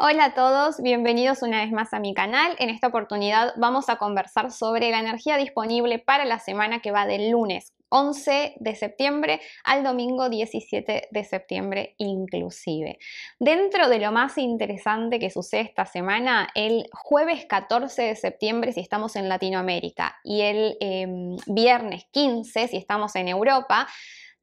Hola a todos, bienvenidos una vez más a mi canal. En esta oportunidad vamos a conversar sobre la energía disponible para la semana que va del lunes 11 de septiembre al domingo 17 de septiembre inclusive. Dentro de lo más interesante que sucede esta semana, el jueves 14 de septiembre si estamos en Latinoamérica y el em, viernes 15 si estamos en Europa,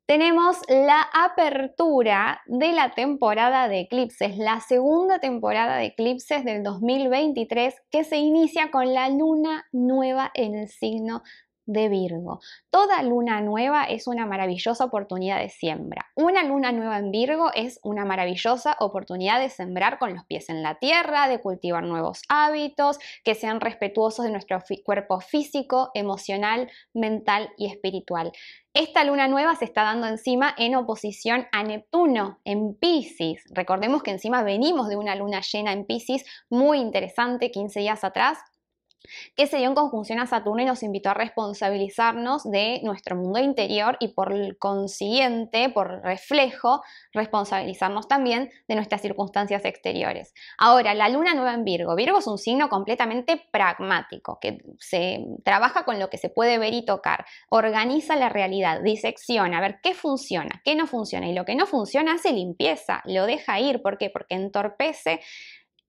tenemos la apertura de la temporada de eclipses, la segunda temporada de eclipses del 2023 que se inicia con la luna nueva en el signo de Virgo. Toda luna nueva es una maravillosa oportunidad de siembra. Una luna nueva en Virgo es una maravillosa oportunidad de sembrar con los pies en la tierra, de cultivar nuevos hábitos que sean respetuosos de nuestro cuerpo físico, emocional, mental y espiritual. Esta luna nueva se está dando encima en oposición a Neptuno en Pisces. Recordemos que encima venimos de una luna llena en Pisces muy interesante 15 días atrás que se dio en conjunción a Saturno y nos invitó a responsabilizarnos de nuestro mundo interior y por consiguiente, por reflejo, responsabilizarnos también de nuestras circunstancias exteriores. Ahora, la luna nueva en Virgo. Virgo es un signo completamente pragmático, que se trabaja con lo que se puede ver y tocar, organiza la realidad, disecciona, a ver qué funciona, qué no funciona, y lo que no funciona se limpieza, lo deja ir, ¿por qué? Porque entorpece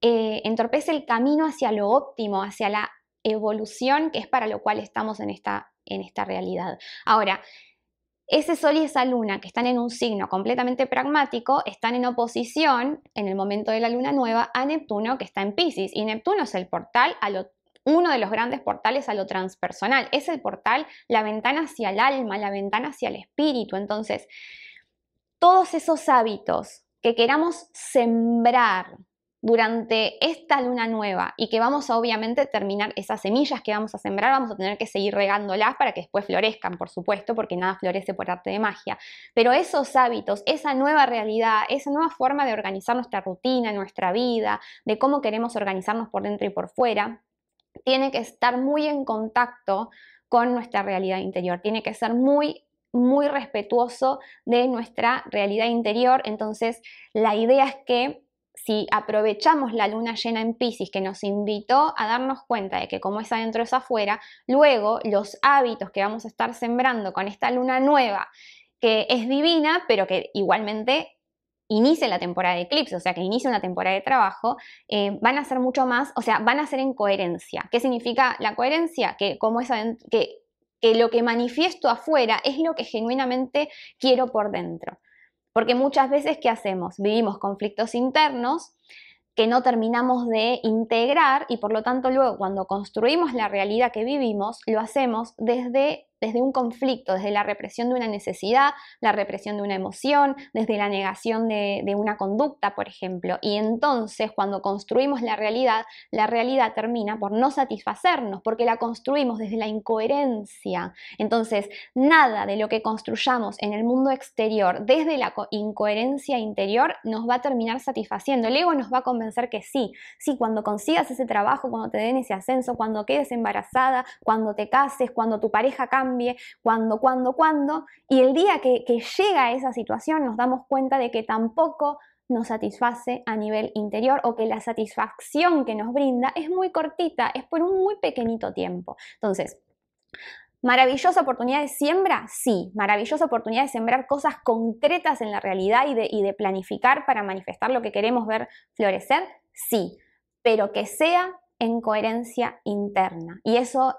eh, entorpece el camino hacia lo óptimo, hacia la evolución que es para lo cual estamos en esta, en esta realidad. Ahora, ese Sol y esa Luna que están en un signo completamente pragmático están en oposición en el momento de la Luna nueva a Neptuno que está en Pisces. Y Neptuno es el portal a uno de los grandes portales a lo transpersonal. Es el portal, la ventana hacia el alma, la ventana hacia el espíritu. Entonces, todos esos hábitos que queramos sembrar durante esta luna nueva y que vamos a obviamente terminar esas semillas que vamos a sembrar, vamos a tener que seguir regándolas para que después florezcan, por supuesto, porque nada florece por arte de magia. Pero esos hábitos, esa nueva realidad, esa nueva forma de organizar nuestra rutina, nuestra vida, de cómo queremos organizarnos por dentro y por fuera, tiene que estar muy en contacto con nuestra realidad interior, tiene que ser muy muy respetuoso de nuestra realidad interior. Entonces, la idea es que si aprovechamos la luna llena en Pisces que nos invitó a darnos cuenta de que como es adentro es afuera, luego los hábitos que vamos a estar sembrando con esta luna nueva, que es divina, pero que igualmente inicia la temporada de eclipse, o sea, que inicia una temporada de trabajo, eh, van a ser mucho más, o sea, van a ser en coherencia. ¿Qué significa la coherencia? Que como es que, que lo que manifiesto afuera es lo que genuinamente quiero por dentro. Porque muchas veces, ¿qué hacemos? Vivimos conflictos internos que no terminamos de integrar y por lo tanto luego cuando construimos la realidad que vivimos, lo hacemos desde desde un conflicto, desde la represión de una necesidad, la represión de una emoción, desde la negación de, de, una conducta, por ejemplo. Y entonces cuando construimos la realidad, la realidad termina por no satisfacernos, porque la construimos desde la incoherencia. Entonces, nada de lo que construyamos en el mundo exterior desde la incoherencia interior nos va a terminar satisfaciendo. El ego nos va a convencer que sí, sí, cuando consigas ese trabajo, cuando te den ese ascenso, cuando quedes embarazada, cuando te cases, cuando tu pareja cambie cuando cuando cuando Y el día que, llega a esa situación nos damos cuenta de que tampoco nos satisface a nivel interior o que la satisfacción que nos brinda es muy cortita, es por un muy pequeñito tiempo. Entonces, maravillosa oportunidad de siembra, sí, maravillosa oportunidad de sembrar cosas concretas en la realidad y de, y de planificar para manifestar lo que queremos ver florecer, sí, pero que sea en coherencia interna. Y eso,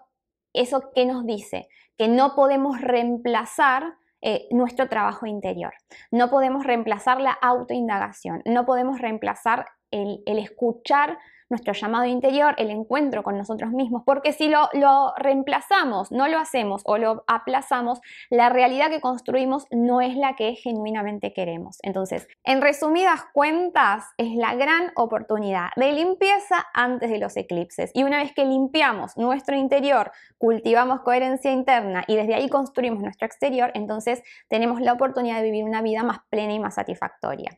eso ¿qué nos dice? que no podemos reemplazar eh, nuestro trabajo interior, no podemos reemplazar la autoindagación, no podemos reemplazar el escuchar nuestro llamado interior, el encuentro con nosotros mismos, porque si lo, reemplazamos, no lo hacemos o lo aplazamos, la realidad que construimos no es la que genuinamente queremos. Entonces, en resumidas cuentas, es la gran oportunidad de limpieza antes de los eclipses. Y una vez que limpiamos nuestro interior, cultivamos coherencia interna y desde ahí construimos nuestro exterior, entonces tenemos la oportunidad de vivir una vida más plena y más satisfactoria.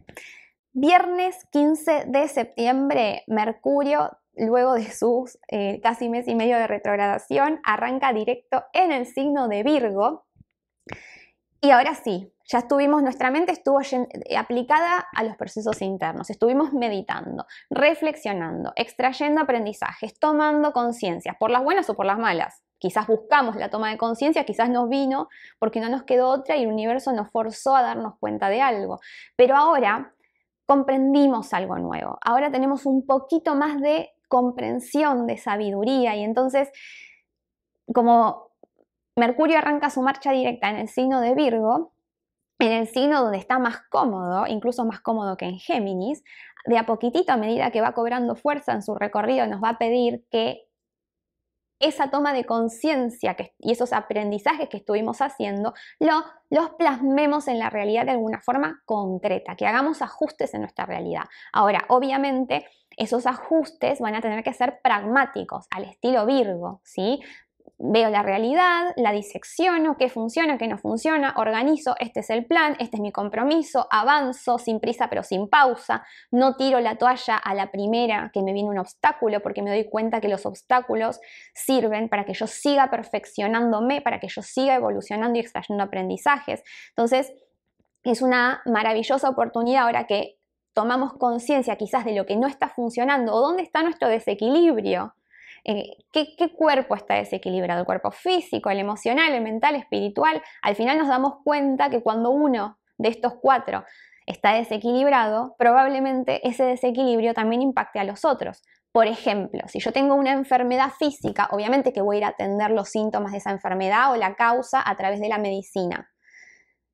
Viernes 15 de septiembre, Mercurio, luego de sus eh, casi mes y medio de retrogradación, arranca directo en el signo de Virgo. Y ahora sí, ya estuvimos, nuestra mente estuvo eh, aplicada a los procesos internos, estuvimos meditando, reflexionando, extrayendo aprendizajes, tomando conciencia, por las buenas o por las malas. Quizás buscamos la toma de conciencia, quizás nos vino porque no nos quedó otra y el universo nos forzó a darnos cuenta de algo. Pero ahora comprendimos algo nuevo. Ahora tenemos un poquito más de comprensión, de sabiduría y entonces, como Mercurio arranca su marcha directa en el signo de Virgo, en el signo donde está más cómodo, incluso más cómodo que en Géminis, de a poquitito a medida que va cobrando fuerza en su recorrido nos va a pedir que esa toma de conciencia y esos aprendizajes que estuvimos haciendo, los plasmemos en la realidad de alguna forma concreta, que hagamos ajustes en nuestra realidad. Ahora, obviamente, esos ajustes van a tener que ser pragmáticos, al estilo Virgo, ¿sí? veo la realidad, la disecciono, qué funciona, qué no funciona, organizo, este es el plan, este es mi compromiso, avanzo sin prisa pero sin pausa, no tiro la toalla a la primera que me viene un obstáculo porque me doy cuenta que los obstáculos sirven para que yo siga perfeccionándome, para que yo siga evolucionando y extrayendo aprendizajes. Entonces, es una maravillosa oportunidad ahora que tomamos conciencia quizás de lo que no está funcionando o dónde está nuestro desequilibrio eh, ¿qué, qué cuerpo está desequilibrado, el cuerpo físico, el emocional, el mental, espiritual. Al final nos damos cuenta que cuando uno de estos cuatro está desequilibrado, probablemente ese desequilibrio también impacte a los otros. Por ejemplo, si yo tengo una enfermedad física, obviamente que voy a ir a atender los síntomas de esa enfermedad o la causa a través de la medicina.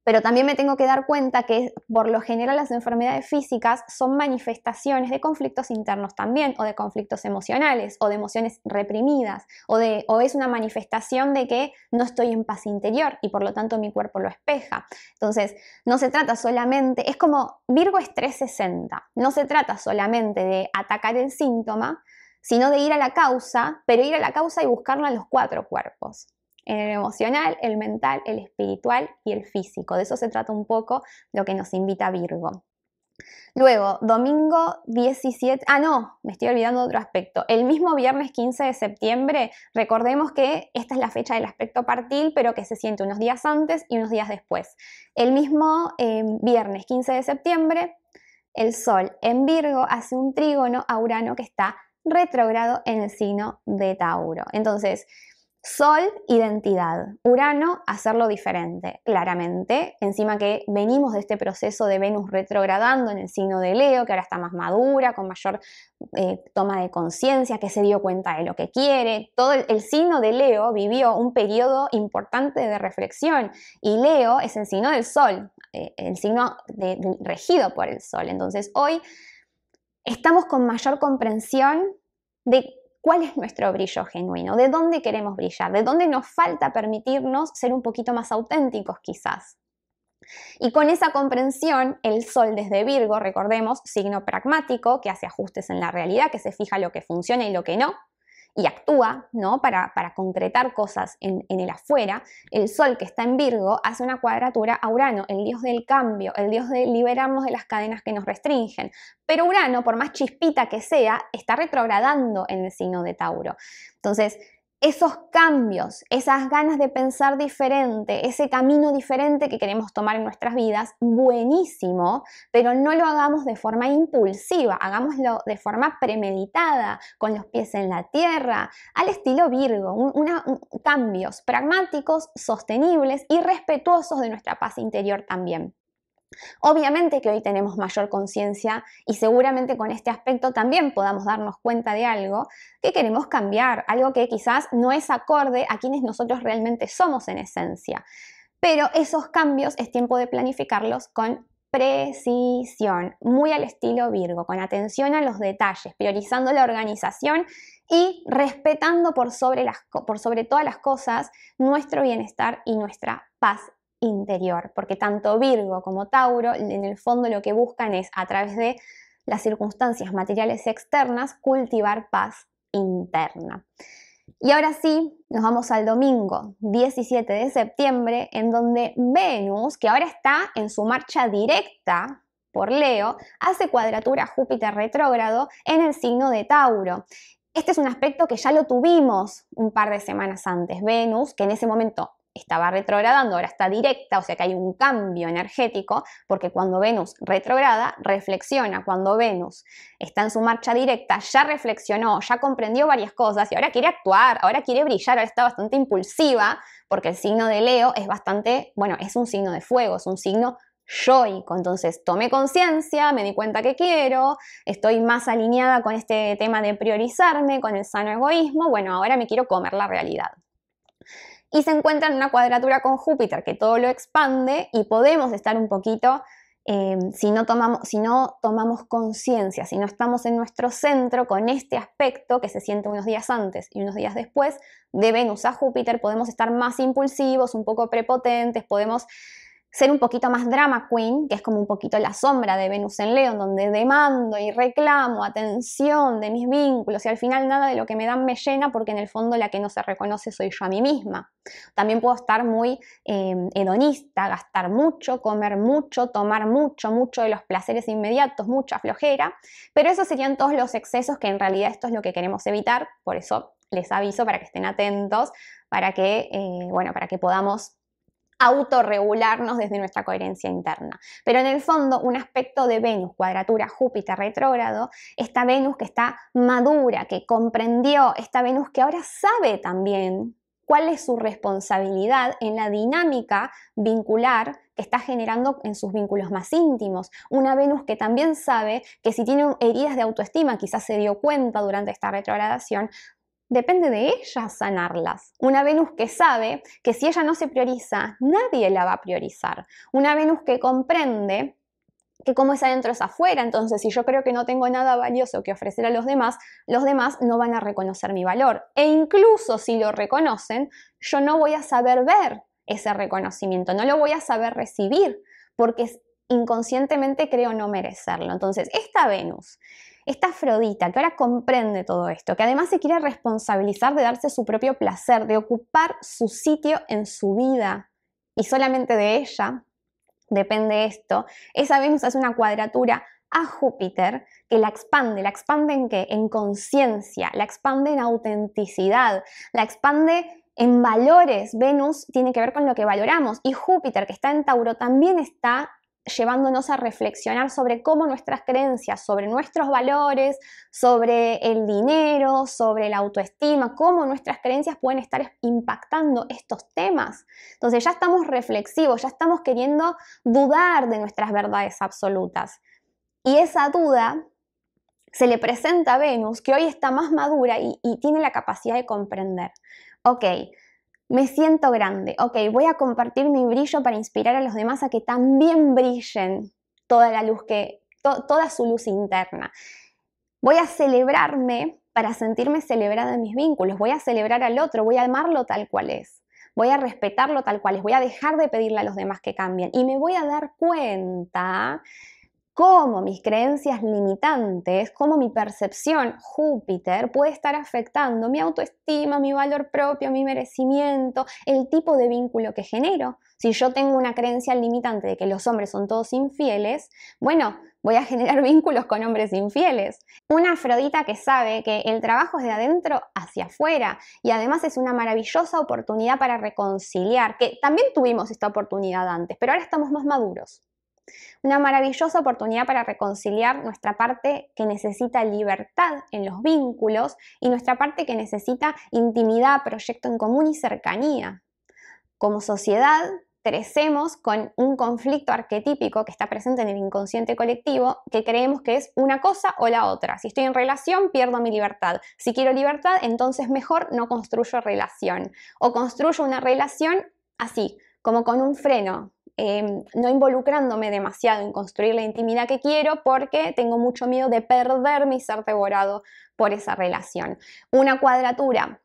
Pero también me tengo que dar cuenta que por lo general las enfermedades físicas son manifestaciones de conflictos internos también, o de conflictos emocionales, o de emociones reprimidas, o, es una manifestación de que no estoy en paz interior y por lo tanto mi cuerpo lo espeja. Entonces, no se trata solamente, es como Virgo es 360, no se trata solamente de atacar el síntoma, sino de ir a la causa, pero ir a la causa y buscarla en los cuatro cuerpos. En el emocional, el mental, el espiritual y el físico. De eso se trata un poco lo que nos invita Virgo. Luego, domingo 17, ah no, me estoy olvidando de otro aspecto. El mismo viernes 15 de septiembre, recordemos que esta es la fecha del aspecto partil, pero que se siente unos días antes y unos días después. El mismo eh, viernes 15 de septiembre, el Sol en Virgo hace un trígono a Urano que está retrogrado en el signo de Tauro. Entonces, Sol, identidad. Urano, hacerlo diferente, claramente. Encima que venimos de este proceso de Venus retrogradando en el signo de Leo, que ahora está más madura, con mayor eh, toma de conciencia, que se dio cuenta de lo que quiere. Todo el, signo de Leo vivió un periodo importante de reflexión y Leo es el signo del Sol, eh, el signo regido por el Sol. Entonces hoy estamos con mayor comprensión de cuál es nuestro brillo genuino, de dónde queremos brillar, de dónde nos falta permitirnos ser un poquito más auténticos quizás. Y con esa comprensión, el Sol desde Virgo, recordemos, signo pragmático, que hace ajustes en la realidad, que se fija lo que funciona y lo que no, y actúa, ¿no? Para, concretar cosas en, en, el afuera. El Sol, que está en Virgo, hace una cuadratura a Urano, el dios del cambio, el dios de liberarnos de las cadenas que nos restringen. Pero Urano, por más chispita que sea, está retrogradando en el signo de Tauro. Entonces, esos cambios, esas ganas de pensar diferente, ese camino diferente que queremos tomar en nuestras vidas, buenísimo, pero no lo hagamos de forma impulsiva, hagámoslo de forma premeditada, con los pies en la tierra, al estilo Virgo, cambios pragmáticos, sostenibles y respetuosos de nuestra paz interior también. Obviamente que hoy tenemos mayor conciencia y seguramente con este aspecto también podamos darnos cuenta de algo que queremos cambiar, algo que quizás no es acorde a quienes nosotros realmente somos en esencia. Pero esos cambios es tiempo de planificarlos con precisión, muy al estilo Virgo, con atención a los detalles, priorizando la organización y respetando por sobre, sobre todas las cosas nuestro bienestar y nuestra paz interior, porque tanto Virgo como Tauro en el fondo lo que buscan es a través de las circunstancias materiales externas cultivar paz interna. Y ahora sí, nos vamos al domingo 17 de septiembre, en donde Venus, que ahora está en su marcha directa por Leo, hace cuadratura a Júpiter retrógrado en el signo de Tauro. Este es un aspecto que ya lo tuvimos un par de semanas antes. Venus, que en ese momento estaba retrogradando, ahora está directa, o sea que hay un cambio energético, porque cuando Venus retrograda, reflexiona, cuando Venus está en su marcha directa, ya reflexionó, ya comprendió varias cosas y ahora quiere actuar, ahora quiere brillar, ahora está bastante impulsiva, porque el signo de Leo es bastante, bueno, es un signo de fuego, es un signo yoico. Entonces tomé conciencia, me di cuenta que quiero, estoy más alineada con este tema de priorizarme, con el sano egoísmo, bueno, ahora me quiero comer la realidad y se encuentra en una cuadratura con Júpiter que todo lo expande y podemos estar un poquito, em, si no tomamos, si no tomamos conciencia, si no estamos en nuestro centro con este aspecto que se siente unos días antes y unos días después de Venus a Júpiter, podemos estar más impulsivos, un poco prepotentes, podemos ser un poquito más drama queen, que es como un poquito la sombra de Venus en León, donde demando y reclamo atención de mis vínculos y al final nada de lo que me dan me llena porque en el fondo la que no se reconoce soy yo a mí misma. También puedo estar muy em, hedonista, gastar mucho, comer mucho, tomar mucho, mucho de los placeres inmediatos, mucha flojera, pero esos serían todos los excesos que en realidad esto es lo que queremos evitar, por eso les aviso para que estén atentos, para que, eh, bueno, para que podamos autorregularnos desde nuestra coherencia interna. Pero en el fondo, un aspecto de Venus, cuadratura Júpiter retrógrado, esta Venus que está madura, que comprendió, esta Venus que ahora sabe también cuál es su responsabilidad en la dinámica vincular que está generando en sus vínculos más íntimos. Una Venus que también sabe que si tiene heridas de autoestima, quizás se dio cuenta durante esta retrogradación, depende de ella sanarlas. Una Venus que sabe que si ella no se prioriza, nadie la va a priorizar. Una Venus que comprende que como es adentro es afuera, entonces si yo creo que no tengo nada valioso que ofrecer a los demás, los demás no van a reconocer mi valor. E incluso si lo reconocen, yo no voy a saber ver ese reconocimiento, no lo voy a saber recibir, porque inconscientemente creo no merecerlo. Entonces, esta Venus esta Afrodita, que ahora comprende todo esto, que además se quiere responsabilizar de darse su propio placer, de ocupar su sitio en su vida y solamente de ella depende esto, esa Venus hace una cuadratura a Júpiter que la expande, la expande en qué? En conciencia, la expande en autenticidad, la expande en valores. Venus tiene que ver con lo que valoramos y Júpiter, que está en Tauro, también está llevándonos a reflexionar sobre cómo nuestras creencias, sobre nuestros valores, sobre el dinero, sobre la autoestima, cómo nuestras creencias pueden estar impactando estos temas. Entonces ya estamos reflexivos, ya estamos queriendo dudar de nuestras verdades absolutas. Y esa duda se le presenta a Venus, que hoy está más madura y, tiene la capacidad de comprender. Ok, me siento grande. Ok, voy a compartir mi brillo para inspirar a los demás a que también brillen toda la luz que, toda su luz interna. Voy a celebrarme para sentirme celebrada en mis vínculos. Voy a celebrar al otro, voy a amarlo tal cual es. Voy a respetarlo tal cual es. Voy a dejar de pedirle a los demás que cambien. Y me voy a dar cuenta cómo mis creencias limitantes, cómo mi percepción Júpiter puede estar afectando mi autoestima, mi valor propio, mi merecimiento, el tipo de vínculo que genero. Si yo tengo una creencia limitante de que los hombres son todos infieles, bueno, voy a generar vínculos con hombres infieles. Una Afrodita que sabe que el trabajo es de adentro hacia afuera y además es una maravillosa oportunidad para reconciliar, que también tuvimos esta oportunidad antes, pero ahora estamos más maduros. Una maravillosa oportunidad para reconciliar nuestra parte que necesita libertad en los vínculos y nuestra parte que necesita intimidad, proyecto en común y cercanía. Como sociedad, crecemos con un conflicto arquetípico que está presente en el inconsciente colectivo, que creemos que es una cosa o la otra. Si estoy en relación, pierdo mi libertad. Si quiero libertad, entonces mejor no construyo relación. O construyo una relación así, como con un freno, Em, no involucrándome demasiado en construir la intimidad que quiero porque tengo mucho miedo de perderme y ser devorado por esa relación. Una cuadratura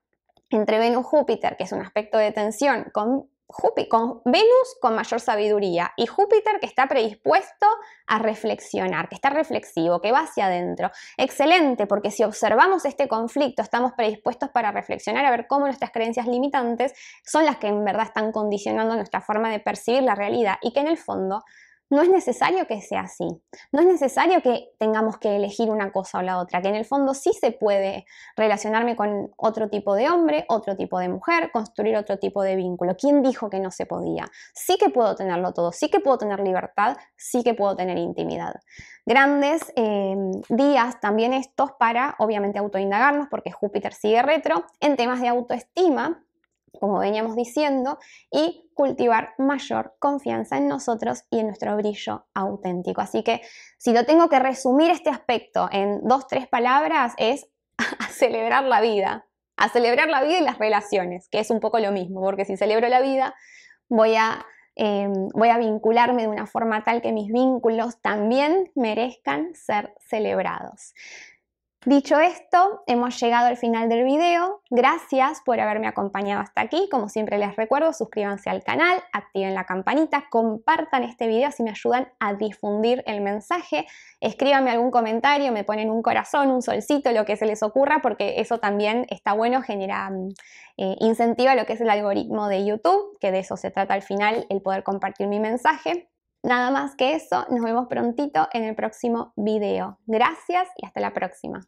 entre Venus-Júpiter, que es un aspecto de tensión, con Júpiter, Venus con mayor sabiduría y Júpiter que está predispuesto a reflexionar, que está reflexivo, que va hacia adentro. Excelente, porque si observamos este conflicto, estamos predispuestos para reflexionar a ver cómo nuestras creencias limitantes son las que en verdad están condicionando nuestra forma de percibir la realidad y que en el fondo no es necesario que sea así, no es necesario que tengamos que elegir una cosa o la otra, que en el fondo sí se puede relacionarme con otro tipo de hombre, otro tipo de mujer, construir otro tipo de vínculo. ¿Quién dijo que no se podía? Sí que puedo tenerlo todo, sí que puedo tener libertad, sí que puedo tener intimidad. Grandes em, días también estos para, obviamente, autoindagarnos, porque Júpiter sigue retro, en temas de autoestima, como veníamos diciendo, y cultivar mayor confianza en nosotros y en nuestro brillo auténtico. Así que si lo tengo que resumir este aspecto en dos, tres palabras, es a celebrar la vida, a celebrar la vida y las relaciones, que es un poco lo mismo, porque si celebro la vida, voy a, em, voy a vincularme de una forma tal que mis vínculos también merezcan ser celebrados. Dicho esto, hemos llegado al final del video. Gracias por haberme acompañado hasta aquí. Como siempre les recuerdo, suscríbanse al canal, activen la campanita, compartan este video si me ayudan a difundir el mensaje. Escríbanme algún comentario, me ponen un corazón, un solcito, lo que se les ocurra, porque eso también está bueno, genera, mm, eh, incentiva lo que es el algoritmo de YouTube, que de eso se trata al final, el poder compartir mi mensaje. Nada más que eso, nos vemos prontito en el próximo video. Gracias y hasta la próxima.